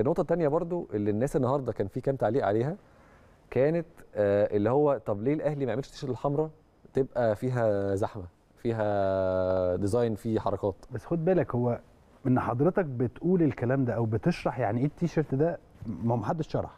النقطه الثانيه برضو اللي الناس النهارده كان في كام تعليق عليها كانت آه، اللي هو طب ليه الاهلي ما يعملش التيشيرت الحمراء تبقى فيها زحمه فيها ديزاين فيه حركات بس خد بالك هو ان حضرتك بتقول الكلام ده او بتشرح يعني ايه التيشيرت ده ما محدش شرح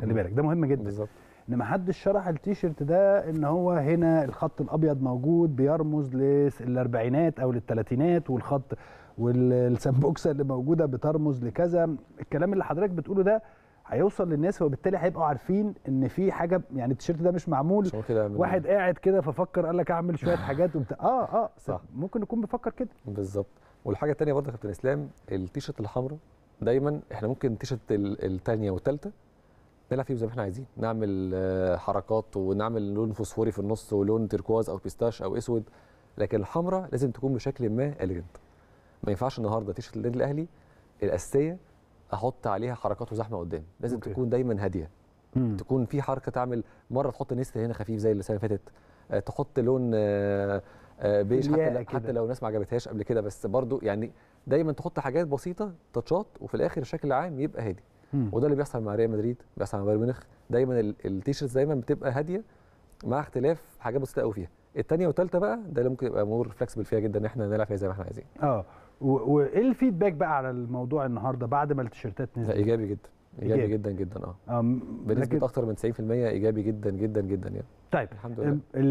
خلي بالك ده مهم جدا بالظبط ان ما حدش شرح التيشيرت ده ان هو هنا الخط الابيض موجود بيرمز للاربعينات او للثلاثينات والخط والسنبوكسه اللي موجوده بترمز لكذا الكلام اللي حضرتك بتقوله ده هيوصل للناس وبالتالي هيبقوا عارفين ان في حاجه يعني التيشيرت ده مش معمول واحد قاعد كده ففكر قال لك اعمل شويه حاجات وبت... اه اه صح ممكن يكون بيفكر كده بالظبط والحاجه الثانيه برضه يا كابتن اسلام التيشيرت الحمراء دايما احنا ممكن التيشيرت الثانيه والثالثه نلعب فيه زي ما احنا عايزين نعمل آه، حركات ونعمل لون فوسفوري في النص ولون تركواز او بيستاش او اسود لكن الحمراء لازم تكون بشكل ما اليجنت ما ينفعش النهارده تيشرت النادي الاهلي الاساسيه احط عليها حركات وزحمه قدام لازم أوكي. تكون دايما هاديه مم. تكون في حركه تعمل مره تحط نست هنا خفيف زي اللي السنه فاتت آه، تحط لون بيج آه، حتى, لو حتى لو الناس ما عجبتهاش قبل كده بس برضو يعني دايما تحط حاجات بسيطه تاتشات وفي الاخر الشكل العام يبقى هادي وده اللي بيحصل مع ريال مدريد بيحصل مع بايرن ميونخ دايما التيشيرتس دايما بتبقى هاديه مع اختلاف حاجات بسيطه قوي فيها الثانيه والثالثه بقى ده اللي ممكن يبقى مور فلكسبل فيها جدا ان احنا نلعب فيها زي ما احنا عايزين اه وايه الفيدباك بقى على الموضوع النهارده بعد ما التيشيرتات نزلت ايجابي جدا ايجابي, إيجابي. جدا جدا اه بنسبه اكثر اكتر من 90% ايجابي جدا جدا جدا يعني طيب الحمد لله